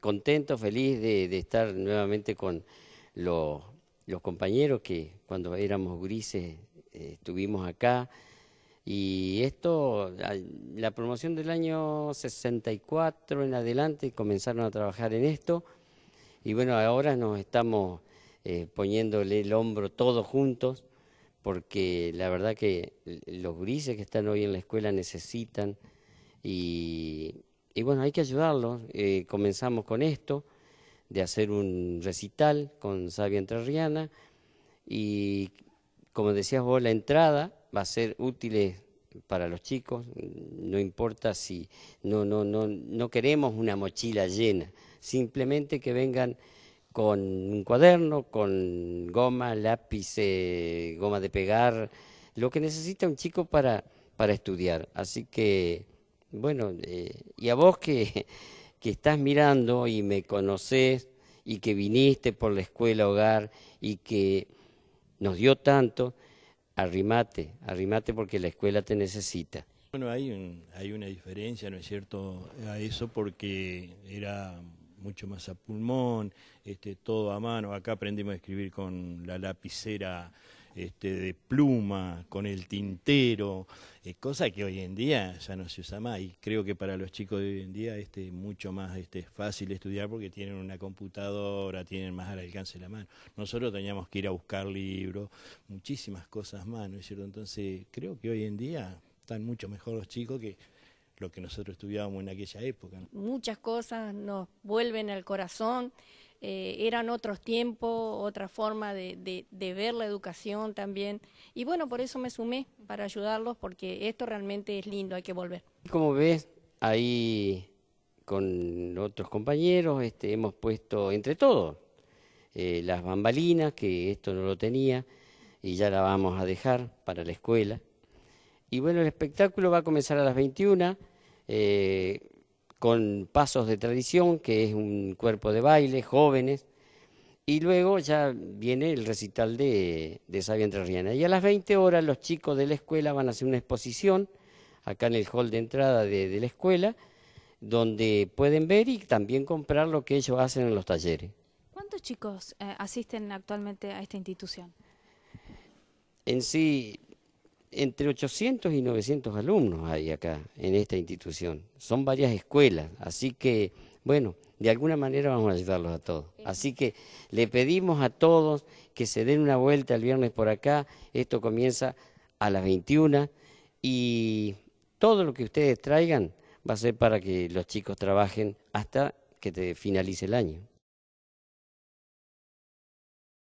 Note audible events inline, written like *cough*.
contento, feliz de, estar nuevamente con los, compañeros que cuando éramos grises eh, estuvimos acá. Y esto, la promoción del año 64 en adelante, comenzaron a trabajar en esto. Y bueno, ahora nos estamos eh, poniéndole el hombro todos juntos, porque la verdad que los grises que están hoy en la escuela necesitan y y bueno, hay que ayudarlos. Eh, comenzamos con esto, de hacer un recital con Sabia Entrerriana. Y como decías vos, la entrada va a ser útil para los chicos. No importa si no, no, no, no queremos una mochila llena. Simplemente que vengan con un cuaderno, con goma, lápiz, goma de pegar, lo que necesita un chico para, para estudiar. Así que bueno, eh, y a vos que, *laughs* que estás mirando y me conocés y que viniste por la escuela hogar y que nos dio tanto, arrimate, arrimate porque la escuela te necesita. Bueno, hay, hay una diferencia, ¿no es cierto?, a eso porque era mucho más a pulmón, este, todo a mano. Acá aprendimos a escribir con la lapicera este, de pluma, con el tintero, eh, cosa que hoy en día ya no se usa más. Y creo que para los chicos de hoy en día este, mucho más este, fácil estudiar porque tienen una computadora, tienen más al alcance de la mano. Nosotros teníamos que ir a buscar libros, muchísimas cosas más, ¿no es cierto? Entonces creo que hoy en día están mucho mejor los chicos que lo que nosotros estudiábamos en aquella época. Muchas cosas nos vuelven al corazón. Eh, eran otros tiempos, otra forma de, ver la educación también. Y bueno, por eso me sumé, para ayudarlos, porque esto realmente es lindo, hay que volver. Como ves, ahí con otros compañeros este, hemos puesto entre todos eh, las bambalinas, que esto no lo tenía, y ya la vamos a dejar para la escuela. Y bueno, el espectáculo va a comenzar a las 21 con Pasos de Tradición, que es un cuerpo de baile, jóvenes, y luego ya viene el recital de, de Sabia Entrerriana. Y a las 20 horas los chicos de la escuela van a hacer una exposición acá en el hall de entrada de, la escuela, donde pueden ver y también comprar lo que ellos hacen en los talleres. ¿Cuántos chicos eh, asisten actualmente a esta institución? En sí, entre 800 y 900 alumnos hay acá en esta institución. Son varias escuelas, así que, bueno, de alguna manera vamos a ayudarlos a todos. Así que le pedimos a todos que se den una vuelta el viernes por acá. Esto comienza a las 21 y todo lo que ustedes traigan va a ser para que los chicos trabajen hasta que te finalice el año.